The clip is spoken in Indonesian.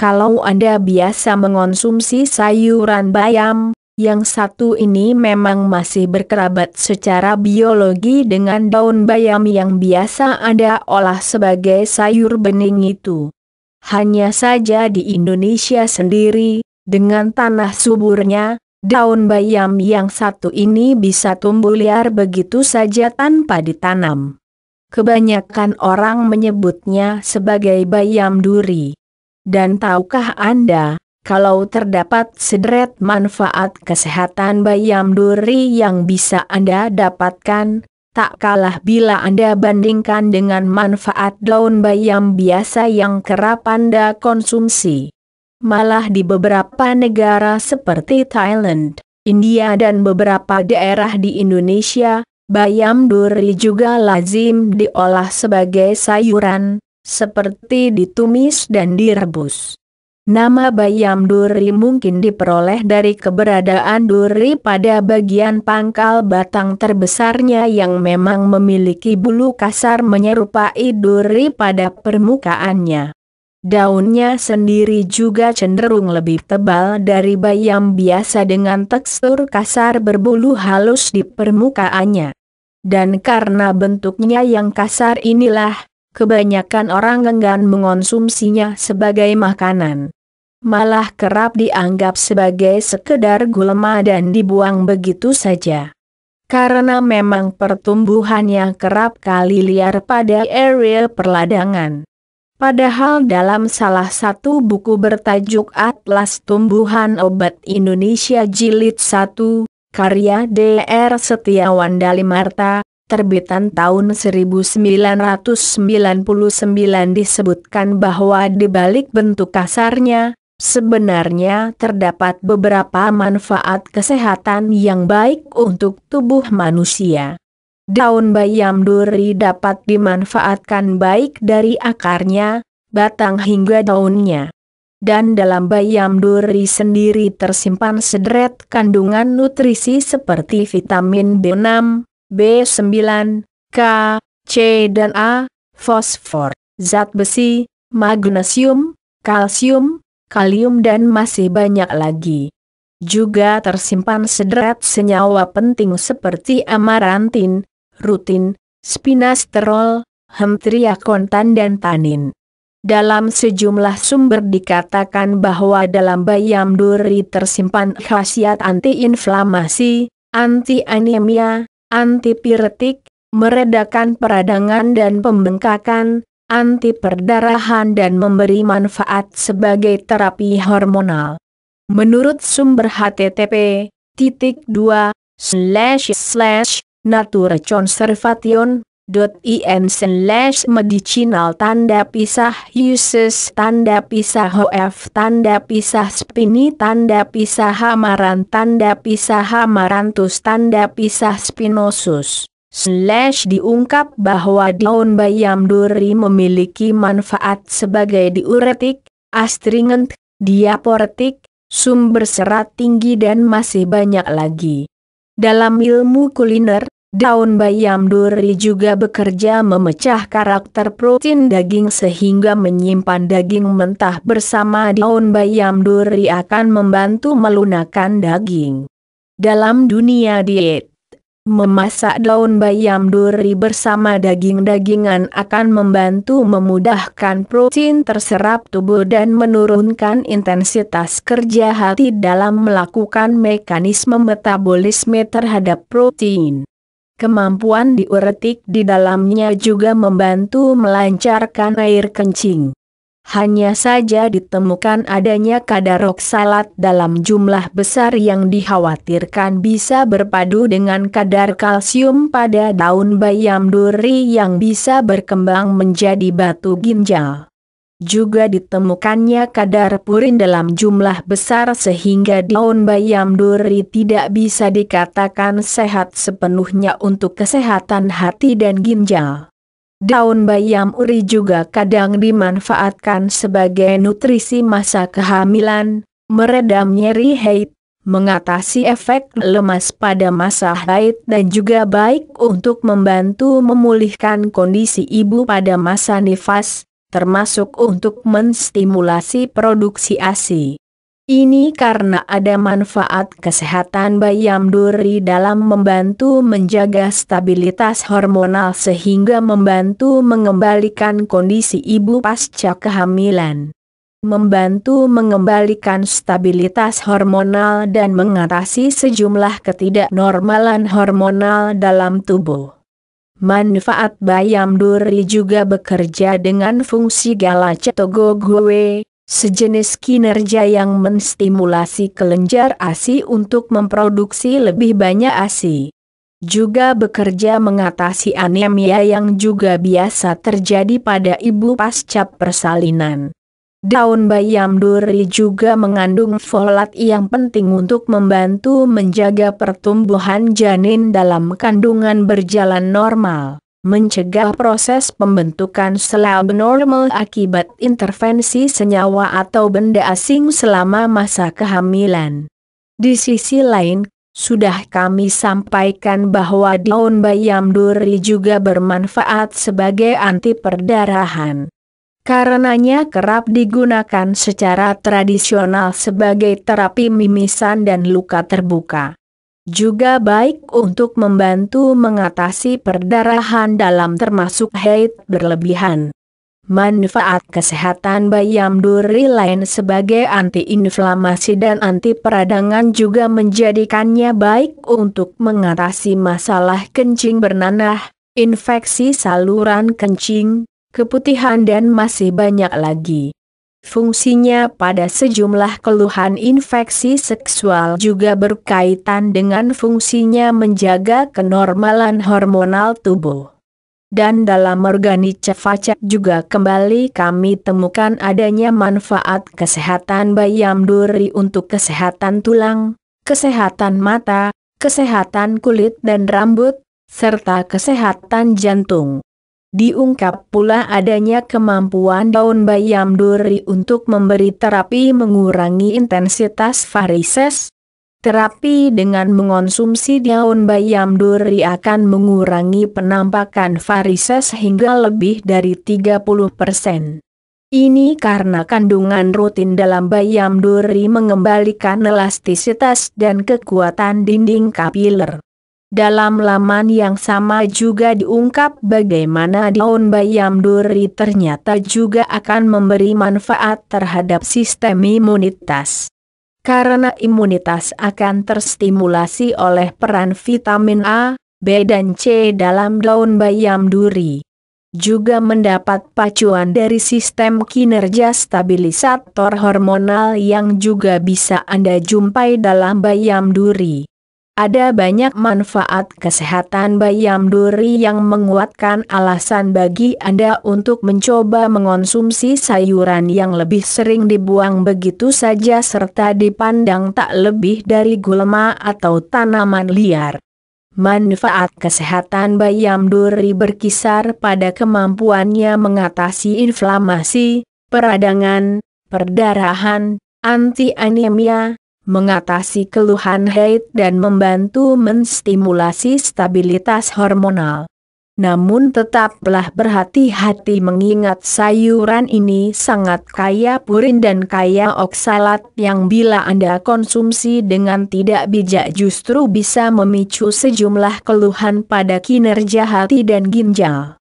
Kalau Anda biasa mengonsumsi sayuran bayam, yang satu ini memang masih berkerabat secara biologi dengan daun bayam yang biasa Anda olah sebagai sayur bening itu. Hanya saja di Indonesia sendiri, dengan tanah suburnya, daun bayam yang satu ini bisa tumbuh liar begitu saja tanpa ditanam. Kebanyakan orang menyebutnya sebagai bayam duri. Dan tahukah Anda, kalau terdapat sederet manfaat kesehatan bayam duri yang bisa Anda dapatkan, tak kalah bila Anda bandingkan dengan manfaat daun bayam biasa yang kerap Anda konsumsi. Malah di beberapa negara seperti Thailand, India dan beberapa daerah di Indonesia, bayam duri juga lazim diolah sebagai sayuran, seperti ditumis dan direbus. Nama bayam duri mungkin diperoleh dari keberadaan duri pada bagian pangkal batang terbesarnya yang memang memiliki bulu kasar menyerupai duri pada permukaannya. Daunnya sendiri juga cenderung lebih tebal dari bayam biasa dengan tekstur kasar berbulu halus di permukaannya. Dan karena bentuknya yang kasar inilah, Kebanyakan orang enggan mengonsumsinya sebagai makanan. Malah kerap dianggap sebagai sekedar gulma dan dibuang begitu saja. Karena memang pertumbuhannya kerap kali liar pada area perladangan. Padahal dalam salah satu buku bertajuk Atlas Tumbuhan Obat Indonesia Jilid 1, karya DR Setiawan Dalimarta, terbitan tahun 1999 disebutkan bahwa di balik bentuk kasarnya, sebenarnya terdapat beberapa manfaat kesehatan yang baik untuk tubuh manusia. Daun bayam duri dapat dimanfaatkan baik dari akarnya, batang hingga daunnya. Dan dalam bayam duri sendiri tersimpan sederet kandungan nutrisi seperti vitamin B6, B9, K, C dan A, fosfor, zat besi, magnesium, kalsium, kalium dan masih banyak lagi. Juga tersimpan sederet senyawa penting seperti amarantin, rutin, spinasterol, hemtriakontan dan tanin. Dalam sejumlah sumber dikatakan bahwa dalam bayam duri tersimpan khasiat antiinflamasi, anti anemia, antipiretik, meredakan peradangan dan pembengkakan, anti perdarahan dan memberi manfaat sebagai terapi hormonal. Menurut sumber http titik 2 slash slash in slash medicinal tanda pisah uses tanda pisah hof tanda pisah spini tanda pisah hamaran tanda pisah hamarantus tanda pisah spinosus. Slash diungkap bahwa daun bayam duri memiliki manfaat sebagai diuretik, astringent, diaporetik, sumber serat tinggi dan masih banyak lagi. Dalam ilmu kuliner, Daun bayam duri juga bekerja memecah karakter protein daging sehingga menyimpan daging mentah bersama daun bayam duri akan membantu melunakkan daging. Dalam dunia diet, memasak daun bayam duri bersama daging-dagingan akan membantu memudahkan protein terserap tubuh dan menurunkan intensitas kerja hati dalam melakukan mekanisme metabolisme terhadap protein. Kemampuan diuretik di dalamnya juga membantu melancarkan air kencing. Hanya saja ditemukan adanya kadar oksalat dalam jumlah besar yang dikhawatirkan bisa berpadu dengan kadar kalsium pada daun bayam duri yang bisa berkembang menjadi batu ginjal. Juga ditemukannya kadar purin dalam jumlah besar sehingga daun bayam duri tidak bisa dikatakan sehat sepenuhnya untuk kesehatan hati dan ginjal. Daun bayam uri juga kadang dimanfaatkan sebagai nutrisi masa kehamilan, meredam nyeri haid, mengatasi efek lemas pada masa haid dan juga baik untuk membantu memulihkan kondisi ibu pada masa nifas, termasuk untuk menstimulasi produksi ASI. Ini karena ada manfaat kesehatan bayam duri dalam membantu menjaga stabilitas hormonal sehingga membantu mengembalikan kondisi ibu pasca kehamilan. Membantu mengembalikan stabilitas hormonal dan mengatasi sejumlah ketidaknormalan hormonal dalam tubuh. Manfaat Bayam Duri juga bekerja dengan fungsi galactogogue, sejenis kinerja yang menstimulasi kelenjar ASI untuk memproduksi lebih banyak ASI. Juga bekerja mengatasi anemia yang juga biasa terjadi pada ibu pasca persalinan. Daun bayam duri juga mengandung folat yang penting untuk membantu menjaga pertumbuhan janin dalam kandungan berjalan normal, mencegah proses pembentukan sel abnormal akibat intervensi senyawa atau benda asing selama masa kehamilan. Di sisi lain, sudah kami sampaikan bahwa daun bayam duri juga bermanfaat sebagai anti perdarahan. Karenanya kerap digunakan secara tradisional sebagai terapi mimisan dan luka terbuka. Juga baik untuk membantu mengatasi perdarahan dalam termasuk haid berlebihan. Manfaat kesehatan bayam duri lain sebagai antiinflamasi dan anti peradangan juga menjadikannya baik untuk mengatasi masalah kencing bernanah, infeksi saluran kencing, keputihan dan masih banyak lagi. Fungsinya pada sejumlah keluhan infeksi seksual juga berkaitan dengan fungsinya menjaga kenormalan hormonal tubuh. Dan dalam organi facak juga kembali kami temukan adanya manfaat kesehatan bayam duri untuk kesehatan tulang, kesehatan mata, kesehatan kulit dan rambut, serta kesehatan jantung. Diungkap pula adanya kemampuan daun bayam duri untuk memberi terapi mengurangi intensitas varises. Terapi dengan mengonsumsi daun bayam duri akan mengurangi penampakan varises hingga lebih dari 30%. Ini karena kandungan rutin dalam bayam duri mengembalikan elastisitas dan kekuatan dinding kapiler. Dalam laman yang sama juga diungkap bagaimana daun bayam duri ternyata juga akan memberi manfaat terhadap sistem imunitas. Karena imunitas akan terstimulasi oleh peran vitamin A, B dan C dalam daun bayam duri. Juga mendapat pacuan dari sistem kinerja stabilisator hormonal yang juga bisa Anda jumpai dalam bayam duri. Ada banyak manfaat kesehatan bayam duri yang menguatkan alasan bagi Anda untuk mencoba mengonsumsi sayuran yang lebih sering dibuang begitu saja serta dipandang tak lebih dari gulma atau tanaman liar. Manfaat kesehatan bayam duri berkisar pada kemampuannya mengatasi inflamasi, peradangan, perdarahan, anti anemia, mengatasi keluhan haid dan membantu menstimulasi stabilitas hormonal. Namun tetaplah berhati-hati mengingat sayuran ini sangat kaya purin dan kaya oksalat yang bila Anda konsumsi dengan tidak bijak justru bisa memicu sejumlah keluhan pada kinerja hati dan ginjal.